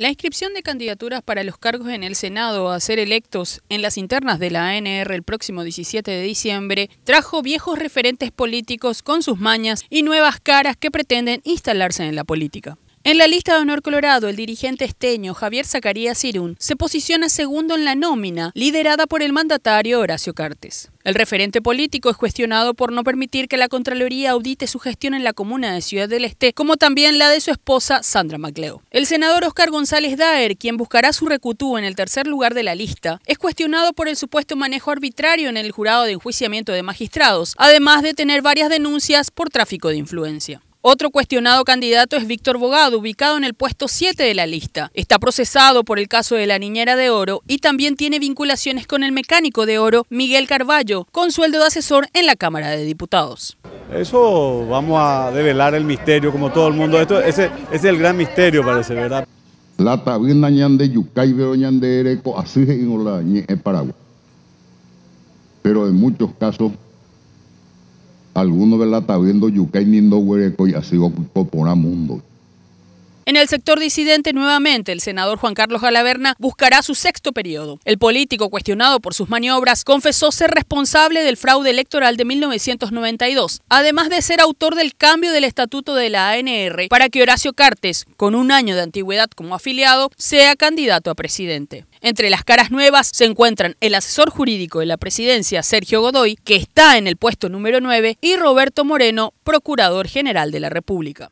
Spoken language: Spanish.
La inscripción de candidaturas para los cargos en el Senado a ser electos en las internas de la ANR el próximo 17 de diciembre trajo viejos referentes políticos con sus mañas y nuevas caras que pretenden instalarse en la política. En la lista de honor colorado, el dirigente esteño Javier Zacarías Irún se posiciona segundo en la nómina, liderada por el mandatario Horacio Cartes. El referente político es cuestionado por no permitir que la Contraloría audite su gestión en la comuna de Ciudad del Este, como también la de su esposa Sandra Macleo. El senador Oscar González Daer, quien buscará su recutú en el tercer lugar de la lista, es cuestionado por el supuesto manejo arbitrario en el jurado de enjuiciamiento de magistrados, además de tener varias denuncias por tráfico de influencia. Otro cuestionado candidato es Víctor Bogado, ubicado en el puesto 7 de la lista. Está procesado por el caso de la niñera de oro y también tiene vinculaciones con el mecánico de oro Miguel Carballo, con sueldo de asesor en la Cámara de Diputados. Eso vamos a develar el misterio, como todo el mundo. Esto, ese, es el gran misterio, parece, ¿verdad? La ñande yucay, así es en Paraguay. Pero en muchos casos algunos, ¿verdad? Está viendo UK Nindo Hueco y así por a mundo. En el sector disidente, nuevamente, el senador Juan Carlos Galaverna buscará su sexto periodo. El político, cuestionado por sus maniobras, confesó ser responsable del fraude electoral de 1992, además de ser autor del cambio del estatuto de la ANR para que Horacio Cartes, con un año de antigüedad como afiliado, sea candidato a presidente. Entre las caras nuevas se encuentran el asesor jurídico de la presidencia, Sergio Godoy, que está en el puesto número 9, y Roberto Moreno, procurador general de la República.